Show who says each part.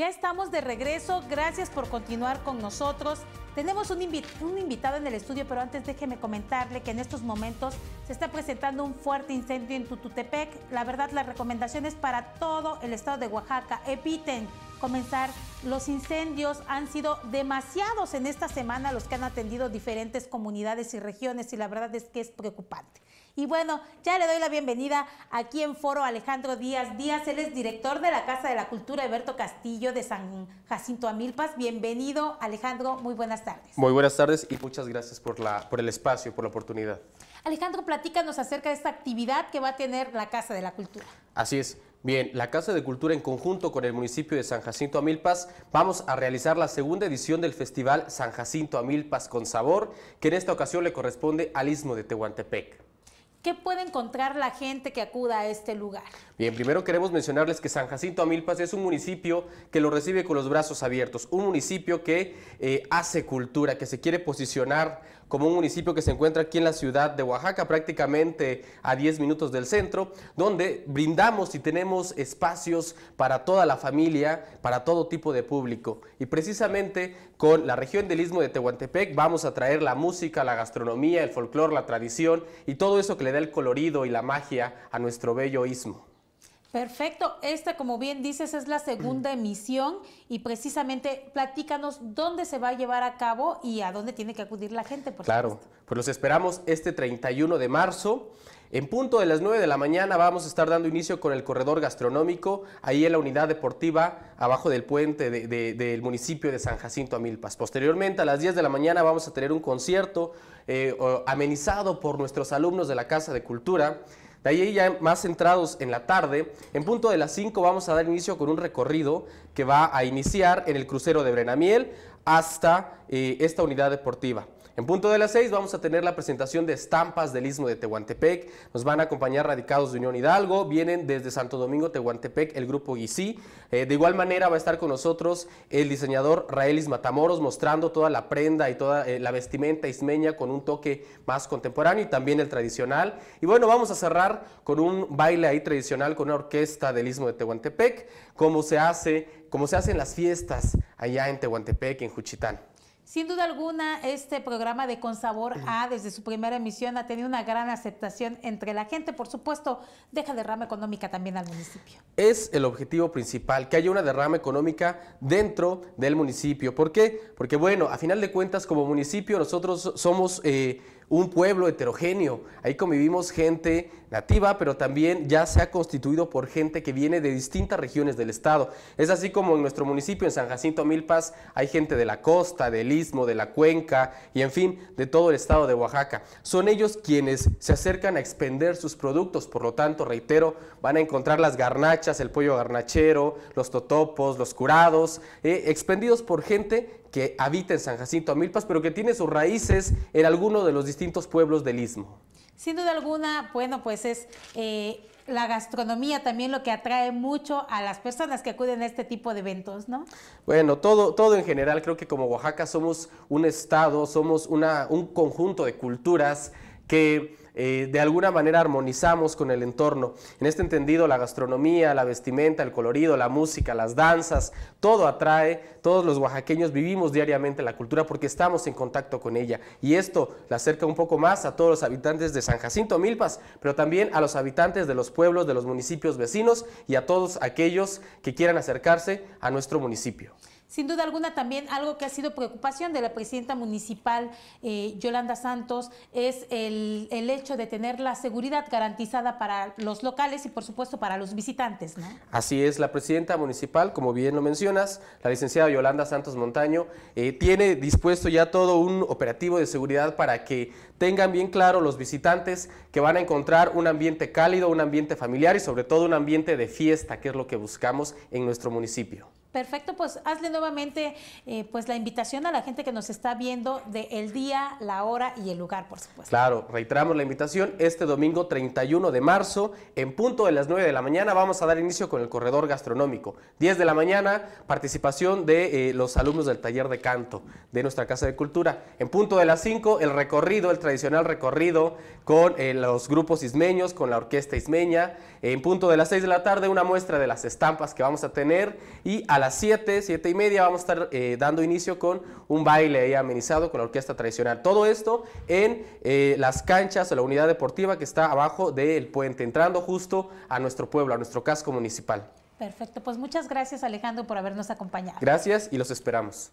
Speaker 1: Ya estamos de regreso, gracias por continuar con nosotros. Tenemos un, invitado en el estudio, pero antes déjeme comentarle que en estos momentos se está presentando un fuerte incendio en Tututepec. La verdad, la recomendación es para todo el estado de Oaxaca. Eviten comenzar. Los incendios han sido demasiados en esta semana los que han atendido diferentes comunidades y regiones y la verdad es que es preocupante. Y bueno, ya le doy la bienvenida aquí en Foro Alejandro Díaz Díaz, él es director de la Casa de la Cultura Alberto Castillo de San Jacinto Amilpas. Bienvenido Alejandro, muy buenas tardes.
Speaker 2: Muy buenas tardes y muchas gracias por, la, por el espacio, por la oportunidad.
Speaker 1: Alejandro, platícanos acerca de esta actividad que va a tener la Casa de la Cultura.
Speaker 2: Así es. Bien, la Casa de Cultura en conjunto con el municipio de San Jacinto Amilpas vamos a realizar la segunda edición del festival San Jacinto Amilpas con Sabor, que en esta ocasión le corresponde al Istmo de Tehuantepec.
Speaker 1: ¿Qué puede encontrar la gente que acuda a este lugar?
Speaker 2: Bien, primero queremos mencionarles que San Jacinto Amilpas es un municipio que lo recibe con los brazos abiertos, un municipio que eh, hace cultura, que se quiere posicionar como un municipio que se encuentra aquí en la ciudad de Oaxaca, prácticamente a 10 minutos del centro, donde brindamos y tenemos espacios para toda la familia, para todo tipo de público. Y precisamente con la región del Istmo de Tehuantepec vamos a traer la música, la gastronomía, el folclore, la tradición y todo eso que le da el colorido y la magia a nuestro bello istmo.
Speaker 1: Perfecto. Esta, como bien dices, es la segunda mm. emisión y precisamente platícanos dónde se va a llevar a cabo y a dónde tiene que acudir la gente. claro,
Speaker 2: pues los esperamos este 31 de marzo. En punto de las 9 de la mañana vamos a estar dando inicio con el corredor gastronómico ahí en la unidad deportiva abajo del puente del municipio de San Jacinto a Milpas. Posteriormente a las 10 de la mañana vamos a tener un concierto eh, amenizado por nuestros alumnos de la Casa de Cultura. De ahí ya más centrados en la tarde, en punto de las 5 vamos a dar inicio con un recorrido que va a iniciar en el crucero de Brenamiel hasta eh, esta unidad deportiva. En punto de las seis vamos a tener la presentación de estampas del Istmo de Tehuantepec. Nos van a acompañar radicados de Unión Hidalgo. Vienen desde Santo Domingo, Tehuantepec, el grupo Guisí. Eh, de igual manera va a estar con nosotros el diseñador Raelis Matamoros mostrando toda la prenda y toda eh, la vestimenta ismeña con un toque más contemporáneo y también el tradicional. Y bueno, vamos a cerrar con un baile ahí tradicional con una orquesta del Istmo de Tehuantepec, como se hace, como se hacen las fiestas allá en Tehuantepec, en Juchitán.
Speaker 1: Sin duda alguna, este programa de Con Sabor A, desde su primera emisión, ha tenido una gran aceptación entre la gente. Por supuesto, deja derrama económica también al municipio.
Speaker 2: Es el objetivo principal, que haya una derrama económica dentro del municipio. ¿Por qué? Porque, bueno, a final de cuentas, como municipio, nosotros somos... Eh, un pueblo heterogéneo. Ahí convivimos gente nativa, pero también ya se ha constituido por gente que viene de distintas regiones del estado. Es así como en nuestro municipio, en San Jacinto Milpas, hay gente de la costa, del istmo, de la cuenca y en fin, de todo el estado de Oaxaca. Son ellos quienes se acercan a expender sus productos, por lo tanto, reitero, van a encontrar las garnachas, el pollo garnachero, los totopos, los curados, eh, expendidos por gente que habita en San Jacinto A Milpas, pero que tiene sus raíces en alguno de los distintos pueblos del Istmo.
Speaker 1: Sin duda alguna, bueno, pues es eh, la gastronomía también lo que atrae mucho a las personas que acuden a este tipo de eventos, ¿no?
Speaker 2: Bueno, todo, todo en general, creo que como Oaxaca somos un estado, somos una, un conjunto de culturas, que eh, de alguna manera armonizamos con el entorno. En este entendido, la gastronomía, la vestimenta, el colorido, la música, las danzas, todo atrae, todos los oaxaqueños vivimos diariamente la cultura porque estamos en contacto con ella. Y esto la acerca un poco más a todos los habitantes de San Jacinto Milpas, pero también a los habitantes de los pueblos, de los municipios vecinos y a todos aquellos que quieran acercarse a nuestro municipio.
Speaker 1: Sin duda alguna, también algo que ha sido preocupación de la presidenta municipal eh, Yolanda Santos es el, el, hecho de tener la seguridad garantizada para los locales y, por supuesto, para los visitantes. ¿no?
Speaker 2: Así es, la presidenta municipal, como bien lo mencionas, la licenciada Yolanda Santos Montaño, eh, tiene dispuesto ya todo un operativo de seguridad para que tengan bien claro los visitantes que van a encontrar un ambiente cálido, un ambiente familiar y sobre todo un ambiente de fiesta, que es lo que buscamos en nuestro municipio.
Speaker 1: Perfecto, pues hazle nuevamente eh, pues la invitación a la gente que nos está viendo de el día, la hora y el lugar,
Speaker 2: por supuesto. Claro, reiteramos la invitación este domingo 31 de marzo, en punto de las 9 de la mañana, vamos a dar inicio con el corredor gastronómico. 10 de la mañana, participación de eh, los alumnos del taller de canto de nuestra Casa de Cultura. En punto de las 5, el recorrido, el tradicional recorrido con eh, los grupos ismeños, con la orquesta ismeña. En punto de las 6 de la tarde, una muestra de las estampas que vamos a tener y las 7, 7 y media vamos a estar eh, dando inicio con un baile ahí amenizado con la orquesta tradicional. Todo esto en eh, las canchas o la unidad deportiva que está abajo del puente, entrando justo a nuestro pueblo, a nuestro casco municipal.
Speaker 1: Perfecto, pues muchas gracias Alejandro por habernos acompañado.
Speaker 2: Gracias y los esperamos.